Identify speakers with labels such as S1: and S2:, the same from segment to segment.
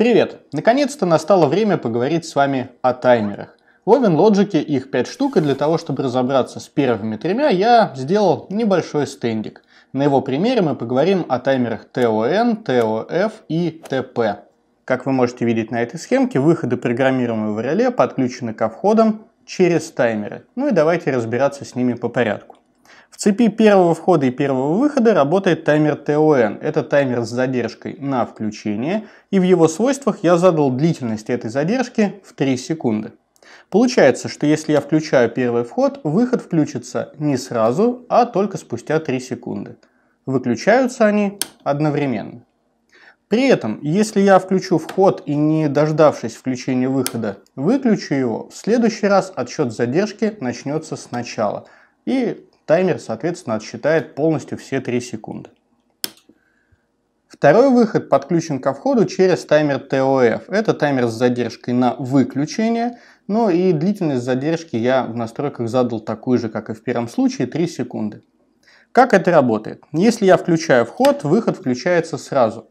S1: Привет! Наконец-то настало время поговорить с вами о таймерах. В OvenLogic их 5 штук, и для того, чтобы разобраться с первыми тремя, я сделал небольшой стендик. На его примере мы поговорим о таймерах TON, TOF и TP. Как вы можете видеть на этой схемке, выходы программируемого реле подключены ко входам через таймеры. Ну и давайте разбираться с ними по порядку. В цепи первого входа и первого выхода работает таймер TON. Это таймер с задержкой на включение, и в его свойствах я задал длительность этой задержки в 3 секунды. Получается, что если я включаю первый вход, выход включится не сразу, а только спустя 3 секунды. Выключаются они одновременно. При этом, если я включу вход и не дождавшись включения выхода, выключу его, в следующий раз отсчет задержки начнется сначала. И Таймер, соответственно, отсчитает полностью все 3 секунды. Второй выход подключен ко входу через таймер TOF. Это таймер с задержкой на выключение, но ну и длительность задержки я в настройках задал такую же, как и в первом случае, 3 секунды. Как это работает? Если я включаю вход, выход включается сразу.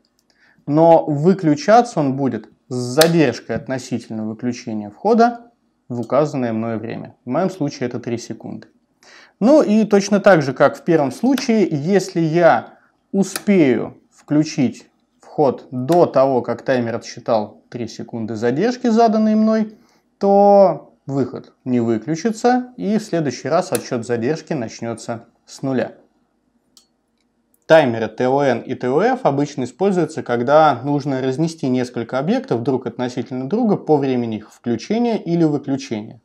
S1: Но выключаться он будет с задержкой относительно выключения входа в указанное мной время. В моем случае это 3 секунды. Ну и точно так же, как в первом случае, если я успею включить вход до того, как таймер отсчитал 3 секунды задержки, заданной мной, то выход не выключится, и в следующий раз отсчет задержки начнется с нуля. Таймеры TON и TOF обычно используются, когда нужно разнести несколько объектов друг относительно друга по времени их включения или выключения.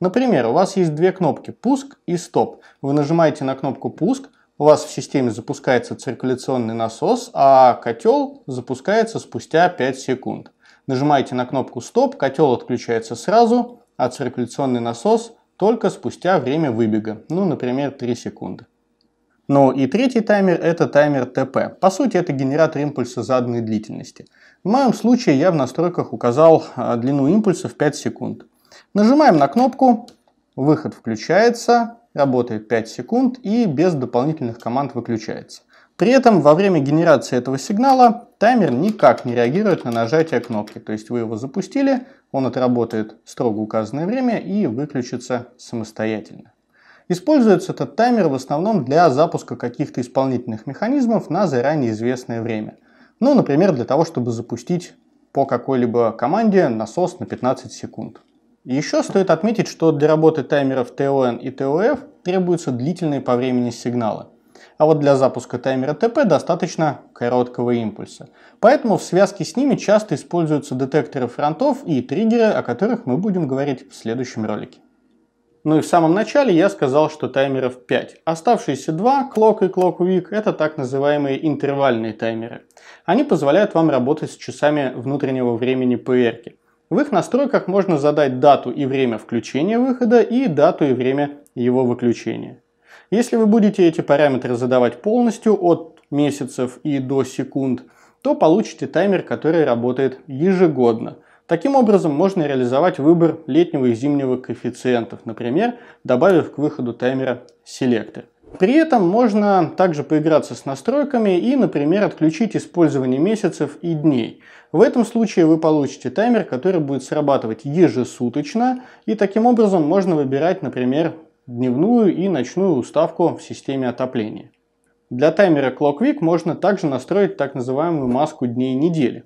S1: Например, у вас есть две кнопки «Пуск» и «Стоп». Вы нажимаете на кнопку «Пуск», у вас в системе запускается циркуляционный насос, а котел запускается спустя 5 секунд. Нажимаете на кнопку «Стоп», котел отключается сразу, а циркуляционный насос только спустя время выбега, ну, например, 3 секунды. Ну и третий таймер – это таймер ТП. По сути, это генератор импульса заданной длительности. В моем случае я в настройках указал а, длину импульса в 5 секунд. Нажимаем на кнопку, выход включается, работает 5 секунд и без дополнительных команд выключается. При этом во время генерации этого сигнала таймер никак не реагирует на нажатие кнопки. То есть вы его запустили, он отработает строго указанное время и выключится самостоятельно. Используется этот таймер в основном для запуска каких-то исполнительных механизмов на заранее известное время. Ну, например, для того, чтобы запустить по какой-либо команде насос на 15 секунд. Еще стоит отметить, что для работы таймеров TON и TOF требуются длительные по времени сигналы. А вот для запуска таймера TP достаточно короткого импульса. Поэтому в связке с ними часто используются детекторы фронтов и триггеры, о которых мы будем говорить в следующем ролике. Ну и в самом начале я сказал, что таймеров 5. Оставшиеся два, Clock и Clock Week, это так называемые интервальные таймеры. Они позволяют вам работать с часами внутреннего времени ПРки. В их настройках можно задать дату и время включения выхода и дату и время его выключения. Если вы будете эти параметры задавать полностью от месяцев и до секунд, то получите таймер, который работает ежегодно. Таким образом можно реализовать выбор летнего и зимнего коэффициентов, например, добавив к выходу таймера селектор. При этом можно также поиграться с настройками и, например, отключить использование месяцев и дней. В этом случае вы получите таймер, который будет срабатывать ежесуточно, и таким образом можно выбирать, например, дневную и ночную уставку в системе отопления. Для таймера ClockWeek можно также настроить так называемую маску дней недели.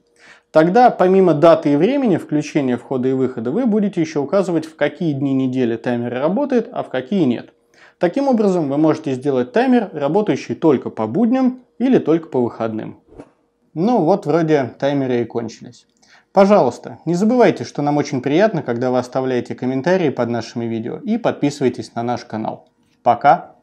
S1: Тогда помимо даты и времени включения входа и выхода вы будете еще указывать в какие дни недели таймер работает, а в какие нет. Таким образом, вы можете сделать таймер, работающий только по будням или только по выходным. Ну вот вроде таймеры и кончились. Пожалуйста, не забывайте, что нам очень приятно, когда вы оставляете комментарии под нашими видео и подписывайтесь на наш канал. Пока!